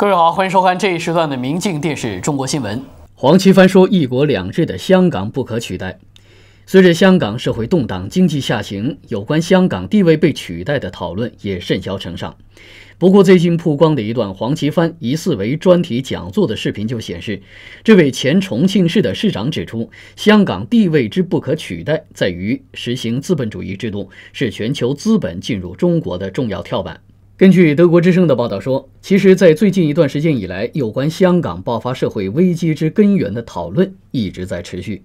各位好，欢迎收看这一时段的《明镜电视中国新闻》。黄奇帆说：“一国两制的香港不可取代。”随着香港社会动荡、经济下行，有关香港地位被取代的讨论也甚嚣尘上。不过，最近曝光的一段黄奇帆疑似为专题讲座的视频就显示，这位前重庆市的市长指出，香港地位之不可取代在于实行资本主义制度，是全球资本进入中国的重要跳板。根据德国之声的报道说，其实，在最近一段时间以来，有关香港爆发社会危机之根源的讨论一直在持续。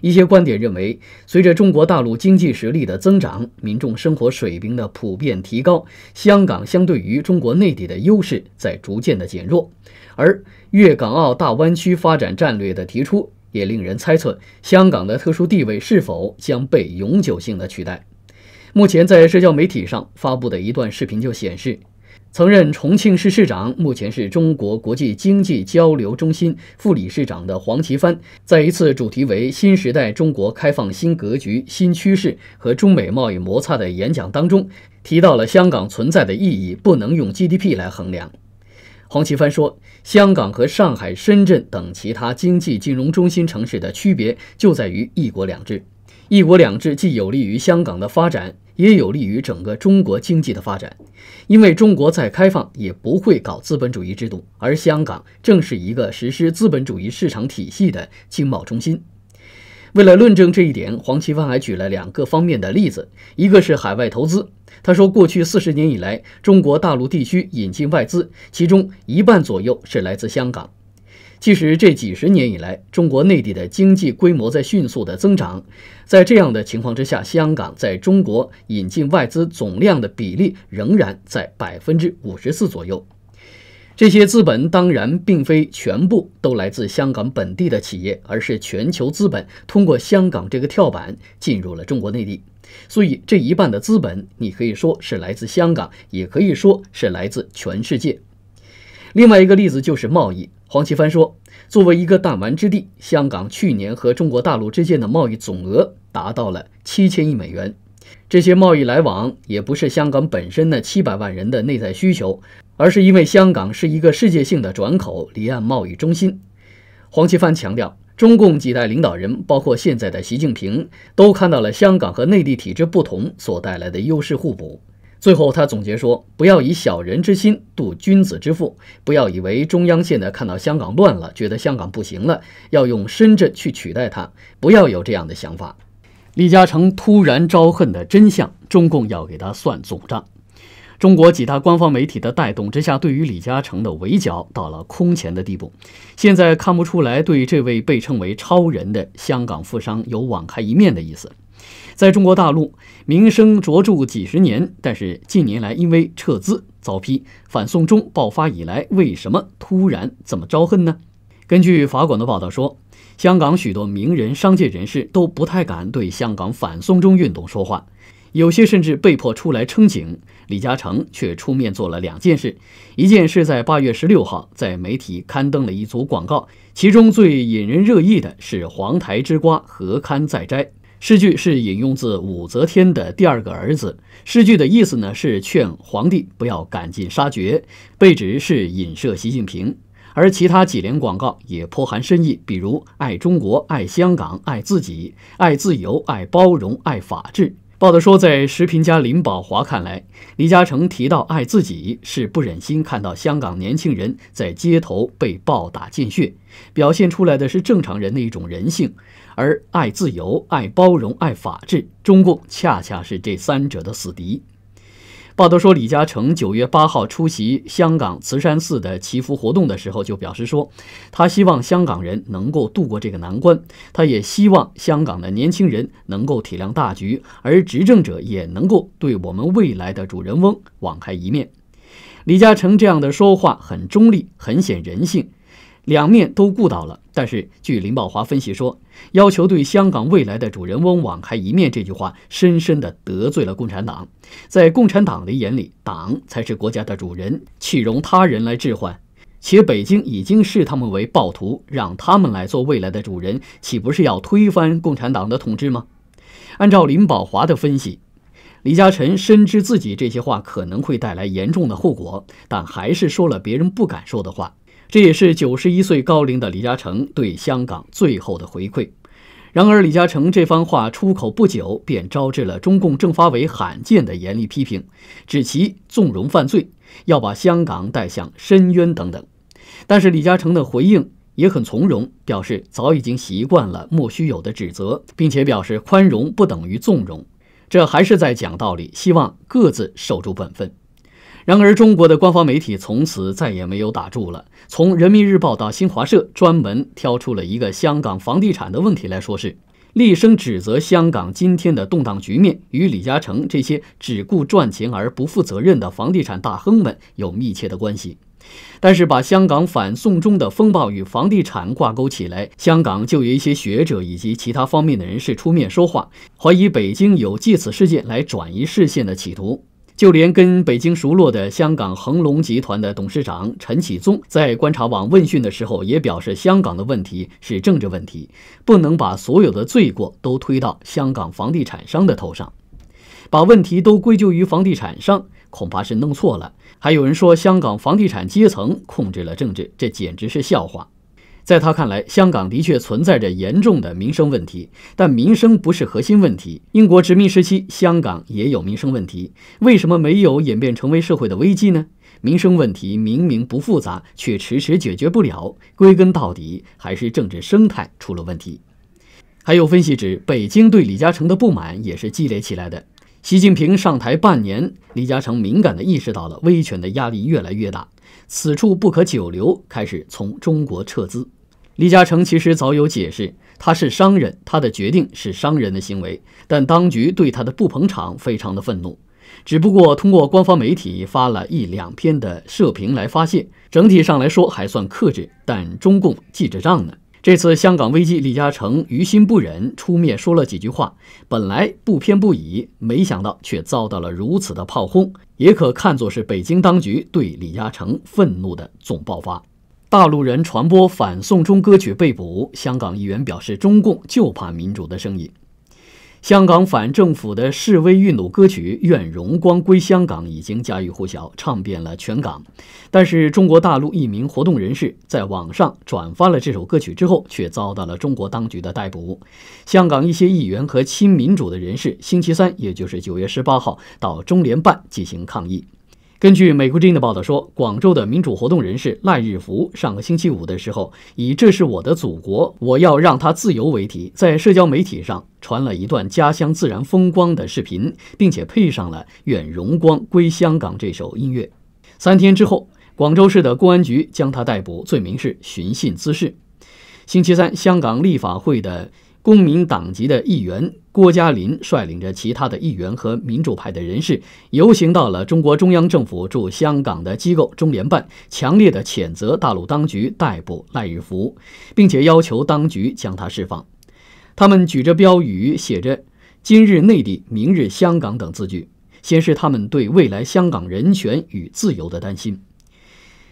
一些观点认为，随着中国大陆经济实力的增长，民众生活水平的普遍提高，香港相对于中国内地的优势在逐渐的减弱。而粤港澳大湾区发展战略的提出，也令人猜测香港的特殊地位是否将被永久性的取代。目前在社交媒体上发布的一段视频就显示，曾任重庆市市长、目前是中国国际经济交流中心副理事长的黄奇帆，在一次主题为“新时代中国开放新格局、新趋势和中美贸易摩擦”的演讲当中，提到了香港存在的意义不能用 GDP 来衡量。黄奇帆说，香港和上海、深圳等其他经济金融中心城市的区别就在于“一国两制”。“一国两制”既有利于香港的发展，也有利于整个中国经济的发展，因为中国再开放也不会搞资本主义制度，而香港正是一个实施资本主义市场体系的经贸中心。为了论证这一点，黄奇帆还举了两个方面的例子，一个是海外投资。他说，过去四十年以来，中国大陆地区引进外资，其中一半左右是来自香港。即使这几十年以来，中国内地的经济规模在迅速的增长，在这样的情况之下，香港在中国引进外资总量的比例仍然在百分之五十四左右。这些资本当然并非全部都来自香港本地的企业，而是全球资本通过香港这个跳板进入了中国内地。所以这一半的资本，你可以说是来自香港，也可以说是来自全世界。另外一个例子就是贸易。黄奇帆说：“作为一个弹丸之地，香港去年和中国大陆之间的贸易总额达到了七千亿美元。这些贸易来往也不是香港本身的七百万人的内在需求，而是因为香港是一个世界性的转口离岸贸易中心。”黄奇帆强调，中共几代领导人，包括现在的习近平，都看到了香港和内地体制不同所带来的优势互补。最后，他总结说：“不要以小人之心度君子之腹，不要以为中央现在看到香港乱了，觉得香港不行了，要用深圳去取代它，不要有这样的想法。”李嘉诚突然招恨的真相，中共要给他算总账。中国几大官方媒体的带动之下，对于李嘉诚的围剿到了空前的地步。现在看不出来对这位被称为超人的香港富商有网开一面的意思。在中国大陆名声卓著几十年，但是近年来因为撤资遭批，反送中爆发以来，为什么突然这么招恨呢？根据法广的报道说，香港许多名人、商界人士都不太敢对香港反送中运动说话，有些甚至被迫出来撑警。李嘉诚却出面做了两件事：一件是在八月十六号在媒体刊登了一组广告，其中最引人热议的是“黄台之瓜，何堪再摘”。诗句是引用自武则天的第二个儿子。诗句的意思呢，是劝皇帝不要赶尽杀绝，被指是影射习近平。而其他几联广告也颇含深意，比如“爱中国，爱香港，爱自己，爱自由，爱包容，爱法治”。报道说，在食品家林宝华看来，李嘉诚提到爱自己是不忍心看到香港年轻人在街头被暴打见血，表现出来的是正常人的一种人性，而爱自由、爱包容、爱法治，中共恰恰是这三者的死敌。报道说，李嘉诚九月八号出席香港慈山寺的祈福活动的时候，就表示说，他希望香港人能够度过这个难关，他也希望香港的年轻人能够体谅大局，而执政者也能够对我们未来的主人翁网开一面。李嘉诚这样的说话很中立，很显人性。两面都顾到了，但是据林宝华分析说，要求对香港未来的主人翁网开一面这句话，深深地得罪了共产党。在共产党的眼里，党才是国家的主人，岂容他人来置换？且北京已经视他们为暴徒，让他们来做未来的主人，岂不是要推翻共产党的统治吗？按照林宝华的分析，李嘉诚深知自己这些话可能会带来严重的后果，但还是说了别人不敢说的话。这也是九十一岁高龄的李嘉诚对香港最后的回馈。然而，李嘉诚这番话出口不久，便招致了中共政法委罕见的严厉批评，指其纵容犯罪，要把香港带向深渊等等。但是，李嘉诚的回应也很从容，表示早已经习惯了莫须有的指责，并且表示宽容不等于纵容，这还是在讲道理，希望各自守住本分。然而，中国的官方媒体从此再也没有打住了。从《人民日报》到新华社，专门挑出了一个香港房地产的问题来说事，厉声指责香港今天的动荡局面与李嘉诚这些只顾赚钱而不负责任的房地产大亨们有密切的关系。但是，把香港反送中的风暴与房地产挂钩起来，香港就有一些学者以及其他方面的人士出面说话，怀疑北京有借此事件来转移视线的企图。就连跟北京熟络的香港恒隆集团的董事长陈启宗，在观察网问讯的时候，也表示香港的问题是政治问题，不能把所有的罪过都推到香港房地产商的头上，把问题都归咎于房地产商，恐怕是弄错了。还有人说香港房地产阶层控制了政治，这简直是笑话。在他看来，香港的确存在着严重的民生问题，但民生不是核心问题。英国殖民时期，香港也有民生问题，为什么没有演变成为社会的危机呢？民生问题明明不复杂，却迟迟解决不了。归根到底，还是政治生态出了问题。还有分析指，北京对李嘉诚的不满也是积累起来的。习近平上台半年，李嘉诚敏感地意识到了威权的压力越来越大，此处不可久留，开始从中国撤资。李嘉诚其实早有解释，他是商人，他的决定是商人的行为。但当局对他的不捧场非常的愤怒，只不过通过官方媒体发了一两篇的社评来发泄，整体上来说还算克制。但中共记着账呢，这次香港危机，李嘉诚于心不忍，出面说了几句话，本来不偏不倚，没想到却遭到了如此的炮轰，也可看作是北京当局对李嘉诚愤怒的总爆发。大陆人传播反送中歌曲被捕，香港议员表示，中共就怕民主的声音。香港反政府的示威运动歌曲《愿荣光归香港》已经家喻户晓，唱遍了全港。但是，中国大陆一名活动人士在网上转发了这首歌曲之后，却遭到了中国当局的逮捕。香港一些议员和亲民主的人士，星期三，也就是九月十八号，到中联办进行抗议。根据美国《之音的报道说，广州的民主活动人士赖日福上个星期五的时候，以“这是我的祖国，我要让它自由”为题，在社交媒体上传了一段家乡自然风光的视频，并且配上了《愿荣光归香港》这首音乐。三天之后，广州市的公安局将他逮捕，罪名是寻衅滋事。星期三，香港立法会的。公民党籍的议员郭家林率领着其他的议员和民主派的人士游行到了中国中央政府驻香港的机构中联办，强烈的谴责大陆当局逮捕赖日福，并且要求当局将他释放。他们举着标语，写着“今日内地，明日香港”等字句，显示他们对未来香港人权与自由的担心。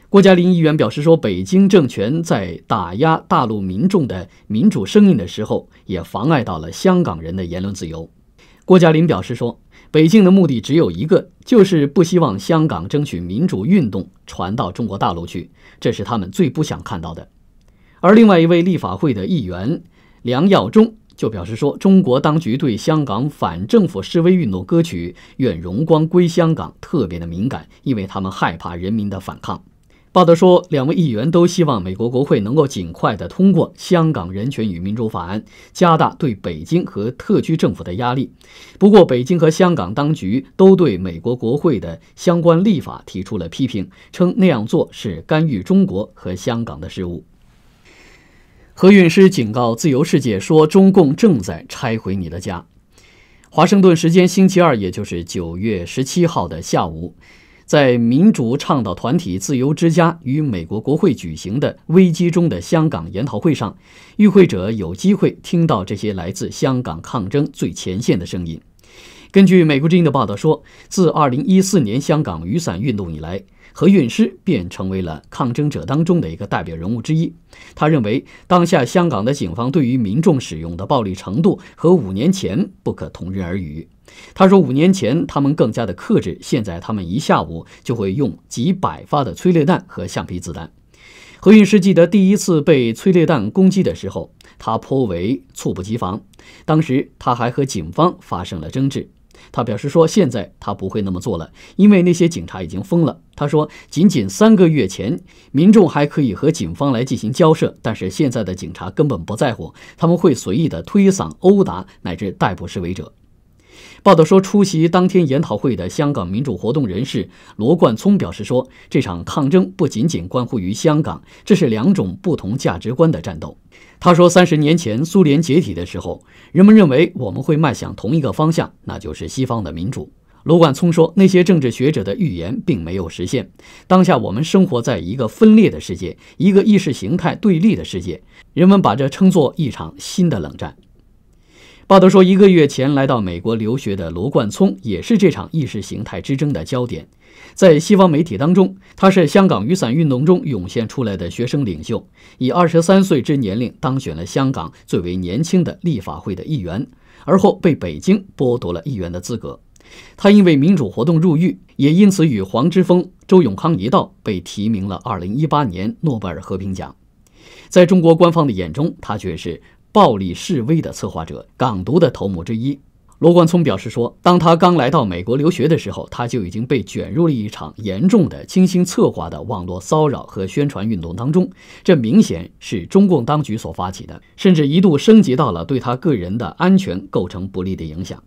郭家林议员表示说：“北京政权在打压大陆民众的民主声音的时候，也妨碍到了香港人的言论自由。”郭家林表示说：“北京的目的只有一个，就是不希望香港争取民主运动传到中国大陆去，这是他们最不想看到的。”而另外一位立法会的议员梁耀忠就表示说：“中国当局对香港反政府示威运动歌曲《愿荣光归香港》特别的敏感，因为他们害怕人民的反抗。”报道说，两位议员都希望美国国会能够尽快的通过《香港人权与民主法案》，加大对北京和特区政府的压力。不过，北京和香港当局都对美国国会的相关立法提出了批评，称那样做是干预中国和香港的事务。何韵诗警告《自由世界》说：“中共正在拆毁你的家。”华盛顿时间星期二，也就是九月十七号的下午。在民主倡导团体“自由之家”与美国国会举行的“危机中的香港”研讨会上，与会者有机会听到这些来自香港抗争最前线的声音。根据《美国之音》的报道说，自2014年香港雨伞运动以来，何韵诗便成为了抗争者当中的一个代表人物之一。他认为，当下香港的警方对于民众使用的暴力程度和五年前不可同日而语。他说：“五年前，他们更加的克制。现在，他们一下午就会用几百发的催泪弹和橡皮子弹。”何运诗记得第一次被催泪弹攻击的时候，他颇为猝不及防。当时他还和警方发生了争执。他表示说：“现在他不会那么做了，因为那些警察已经疯了。”他说：“仅仅三个月前，民众还可以和警方来进行交涉，但是现在的警察根本不在乎，他们会随意的推搡、殴打，乃至逮捕示威者。”报道说，出席当天研讨会的香港民主活动人士罗冠聪表示说，这场抗争不仅仅关乎于香港，这是两种不同价值观的战斗。他说，三十年前苏联解体的时候，人们认为我们会迈向同一个方向，那就是西方的民主。罗冠聪说，那些政治学者的预言并没有实现。当下我们生活在一个分裂的世界，一个意识形态对立的世界，人们把这称作一场新的冷战。巴德说，一个月前来到美国留学的罗冠聪也是这场意识形态之争的焦点。在西方媒体当中，他是香港雨伞运动中涌现出来的学生领袖，以二十三岁之年龄当选了香港最为年轻的立法会的议员，而后被北京剥夺了议员的资格。他因为民主活动入狱，也因此与黄之锋、周永康一道被提名了二零一八年诺贝尔和平奖。在中国官方的眼中，他却是。暴力示威的策划者，港独的头目之一罗冠聪表示说：“当他刚来到美国留学的时候，他就已经被卷入了一场严重的、精心策划的网络骚扰和宣传运动当中。这明显是中共当局所发起的，甚至一度升级到了对他个人的安全构成不利的影响。”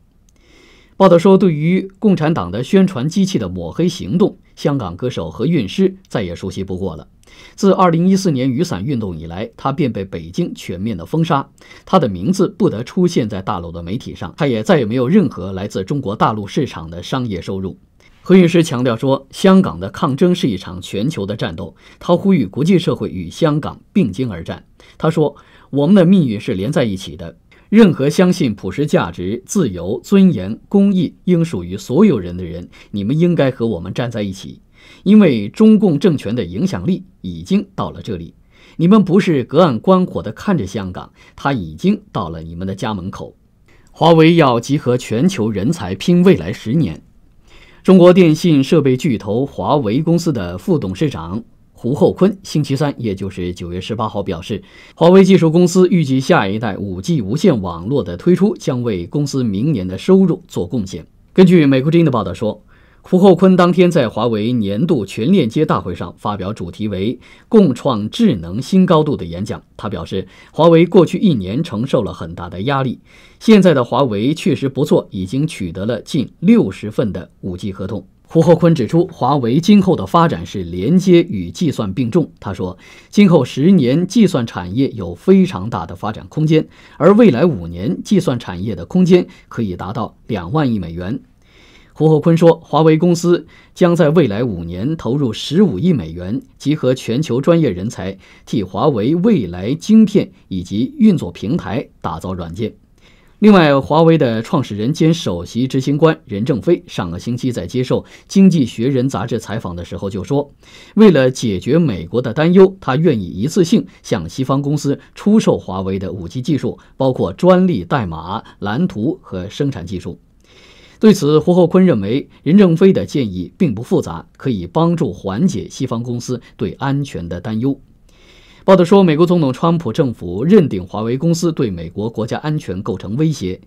报道说，对于共产党的宣传机器的抹黑行动。香港歌手何韵诗再也熟悉不过了。自2014年雨伞运动以来，他便被北京全面的封杀，他的名字不得出现在大陆的媒体上，他也再也没有任何来自中国大陆市场的商业收入。何韵诗强调说：“香港的抗争是一场全球的战斗。”他呼吁国际社会与香港并肩而战。他说：“我们的命运是连在一起的。”任何相信普世价值、自由、尊严、公益应属于所有人的人，你们应该和我们站在一起，因为中共政权的影响力已经到了这里。你们不是隔岸观火的看着香港，他已经到了你们的家门口。华为要集合全球人才拼未来十年。中国电信设备巨头华为公司的副董事长。胡厚坤星期三，也就是九月十八号，表示，华为技术公司预计下一代五 G 无线网络的推出将为公司明年的收入做贡献。根据美国《之音的报道说，胡厚坤当天在华为年度全链接大会上发表主题为“共创智能新高度”的演讲。他表示，华为过去一年承受了很大的压力，现在的华为确实不错，已经取得了近六十份的五 G 合同。胡厚昆指出，华为今后的发展是连接与计算并重。他说，今后十年计算产业有非常大的发展空间，而未来五年计算产业的空间可以达到两万亿美元。胡厚昆说，华为公司将在未来五年投入十五亿美元，集合全球专业人才，替华为未来晶片以及运作平台打造软件。另外，华为的创始人兼首席执行官任正非上个星期在接受《经济学人》杂志采访的时候就说，为了解决美国的担忧，他愿意一次性向西方公司出售华为的五 G 技术，包括专利、代码、蓝图和生产技术。对此，胡厚昆认为，任正非的建议并不复杂，可以帮助缓解西方公司对安全的担忧。报道说，美国总统川普政府认定华为公司对美国国家安全构成威胁。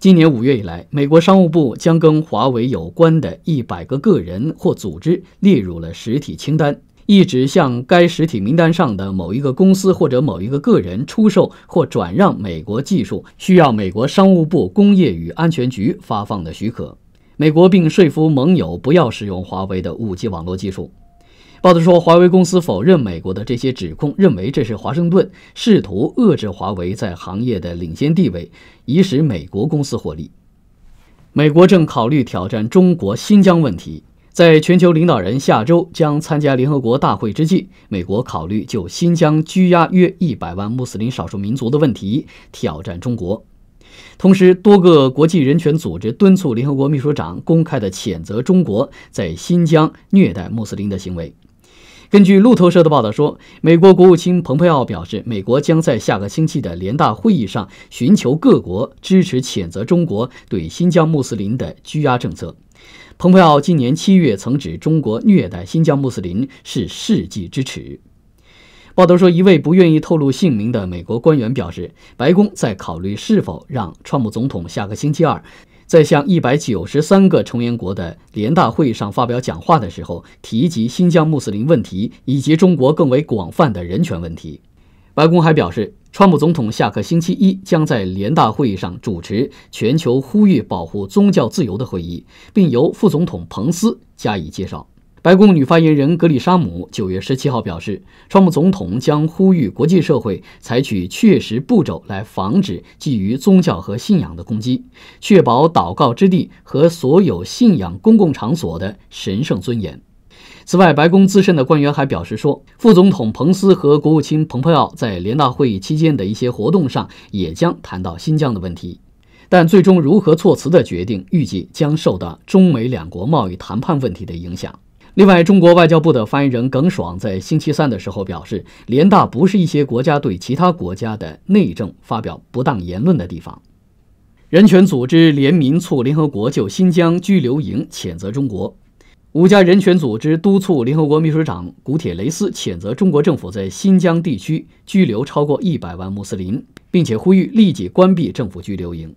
今年五月以来，美国商务部将跟华为有关的一百个个人或组织列入了实体清单，一直向该实体名单上的某一个公司或者某一个个人出售或转让美国技术，需要美国商务部工业与安全局发放的许可。美国并说服盟友不要使用华为的 5G 网络技术。报道说，华为公司否认美国的这些指控，认为这是华盛顿试图遏制华为在行业的领先地位，以使美国公司获利。美国正考虑挑战中国新疆问题。在全球领导人下周将参加联合国大会之际，美国考虑就新疆拘押约一百万穆斯林少数民族的问题挑战中国。同时，多个国际人权组织敦促联合国秘书长公开地谴责中国在新疆虐待穆斯林的行为。根据路透社的报道说，美国国务卿蓬佩奥表示，美国将在下个星期的联大会议上寻求各国支持谴责中国对新疆穆斯林的拘押政策。蓬佩奥今年七月曾指中国虐待新疆穆斯林是世纪之耻。报道说，一位不愿意透露姓名的美国官员表示，白宫在考虑是否让川普总统下个星期二。在向一百九十三个成员国的联大会上发表讲话的时候，提及新疆穆斯林问题以及中国更为广泛的人权问题。白宫还表示，川普总统下个星期一将在联大会议上主持全球呼吁保护宗教自由的会议，并由副总统彭斯加以介绍。白宫女发言人格里沙姆九月十七号表示，川普总统将呼吁国际社会采取确实步骤来防止基于宗教和信仰的攻击，确保祷告之地和所有信仰公共场所的神圣尊严。此外，白宫资深的官员还表示说，副总统彭斯和国务卿蓬佩奥在联大会议期间的一些活动上也将谈到新疆的问题，但最终如何措辞的决定预计将受到中美两国贸易谈判问题的影响。另外，中国外交部的发言人耿爽在星期三的时候表示，联大不是一些国家对其他国家的内政发表不当言论的地方。人权组织联名促联合国就新疆拘留营谴责中国。五家人权组织督促联合国秘书长古铁雷斯谴责中国政府在新疆地区拘留超过一百万穆斯林，并且呼吁立即关闭政府拘留营。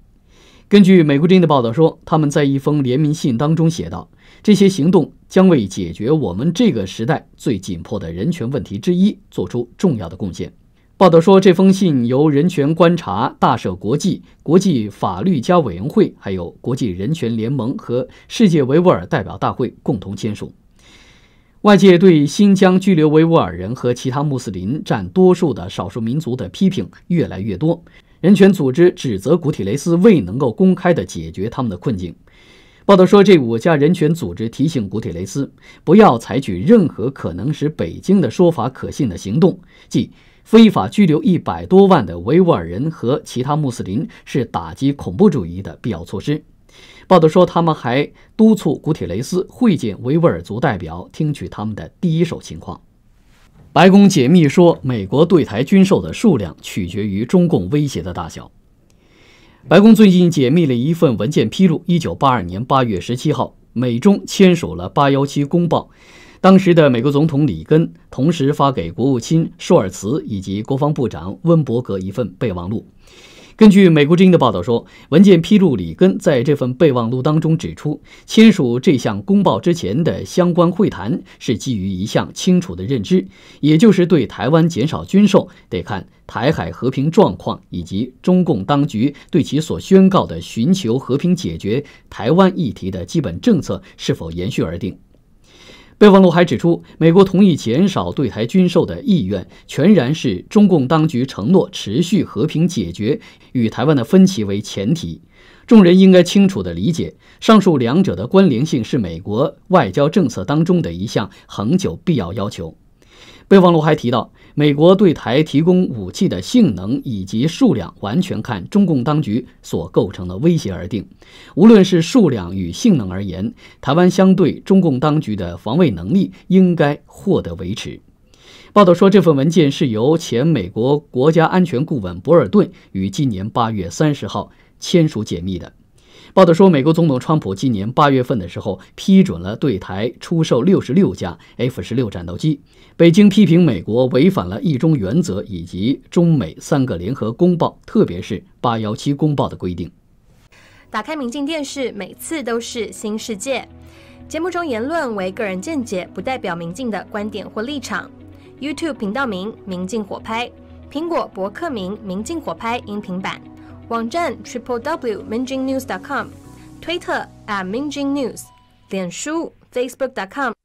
根据美国《音的报道说，他们在一封联名信当中写道：“这些行动将为解决我们这个时代最紧迫的人权问题之一做出重要的贡献。”报道说，这封信由人权观察、大赦国际、国际法律家委员会、还有国际人权联盟和世界维吾尔代表大会共同签署。外界对新疆拘留维吾尔人和其他穆斯林占多数的少数民族的批评越来越多。人权组织指责古铁雷斯未能够公开的解决他们的困境。报道说，这五家人权组织提醒古铁雷斯不要采取任何可能使北京的说法可信的行动，即非法拘留一百多万的维吾尔人和其他穆斯林是打击恐怖主义的必要措施。报道说，他们还督促古铁雷斯会见维吾尔族代表，听取他们的第一手情况。白宫解密说，美国对台军售的数量取决于中共威胁的大小。白宫最近解密了一份文件，披露一九八二年八月十七号，美中签署了八幺七公报，当时的美国总统里根同时发给国务卿舒尔茨以及国防部长温伯格一份备忘录。根据美国之音的报道说，文件披露，里根在这份备忘录当中指出，签署这项公报之前的相关会谈是基于一项清楚的认知，也就是对台湾减少军售得看台海和平状况以及中共当局对其所宣告的寻求和平解决台湾议题的基本政策是否延续而定。备忘录还指出，美国同意减少对台军售的意愿，全然是中共当局承诺持续和平解决与台湾的分歧为前提。众人应该清楚地理解，上述两者的关联性是美国外交政策当中的一项恒久必要要求。备忘录还提到。美国对台提供武器的性能以及数量，完全看中共当局所构成的威胁而定。无论是数量与性能而言，台湾相对中共当局的防卫能力应该获得维持。报道说，这份文件是由前美国国家安全顾问博尔顿于今年八月三十号签署解密的。报道说，美国总统川普今年八月份的时候批准了对台出售六十六架 F 十六战斗机。北京批评美国违反了一中原则以及中美三个联合公报，特别是八幺七公报的规定。打开明镜电视，每次都是新世界。节目中言论为个人见解，不代表明镜的观点或立场。YouTube 频道名：明镜火拍；苹果博客名：明镜火拍音频版。网站 triple w mingjingnews.com，推特 at mingjingnews，脸书 facebook.com。